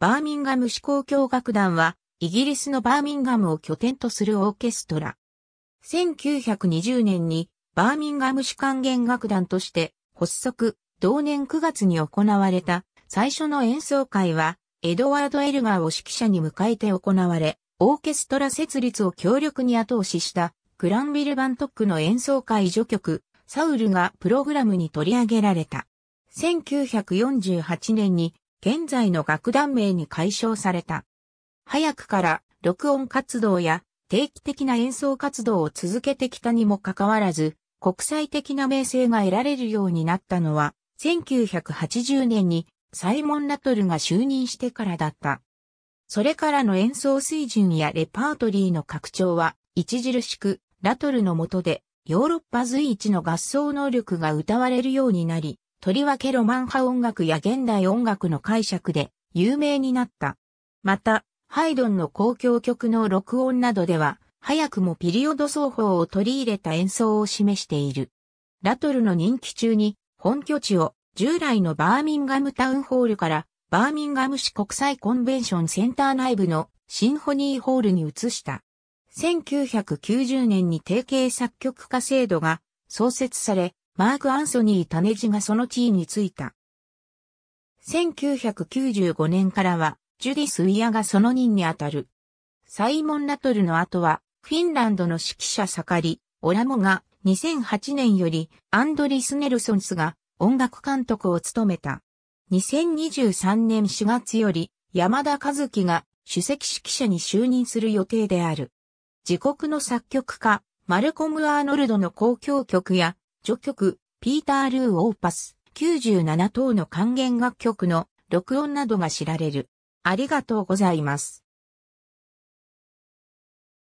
バーミンガム市公共楽団は、イギリスのバーミンガムを拠点とするオーケストラ。1920年に、バーミンガム市管弦楽団として発足、同年9月に行われた最初の演奏会は、エドワード・エルガーを指揮者に迎えて行われ、オーケストラ設立を強力に後押ししたグランビル・バントックの演奏会序曲、サウルがプログラムに取り上げられた。1948年に現在の楽団名に解消された。早くから録音活動や定期的な演奏活動を続けてきたにもかかわらず、国際的な名声が得られるようになったのは、1980年にサイモン・ラトルが就任してからだった。それからの演奏水準やレパートリーの拡張は、著しく、ラトルの下で、ヨーロッパ随一の合奏能力が歌われるようになり、とりわけロマン派音楽や現代音楽の解釈で有名になった。また、ハイドンの公共曲の録音などでは、早くもピリオド奏法を取り入れた演奏を示している。ラトルの人気中に、本拠地を従来のバーミンガムタウンホールからバーミンガム市国際コンベンションセンター内部のシンフォニーホールに移した。1990年に提携作曲家制度が創設され、マーク・アンソニー・タネジがその地位についた。1995年からは、ジュディス・ウィアがその任にあたる。サイモン・ラトルの後は、フィンランドの指揮者サカリ、オラモが2008年よりアンドリス・ネルソンスが音楽監督を務めた。2023年4月より山田和樹が首席指揮者に就任する予定である。自国の作曲家、マルコム・アーノルドの公共曲や序曲、ピーター・ルー・オーパス、97等の還元楽曲の録音などが知られる。ありがとうございます。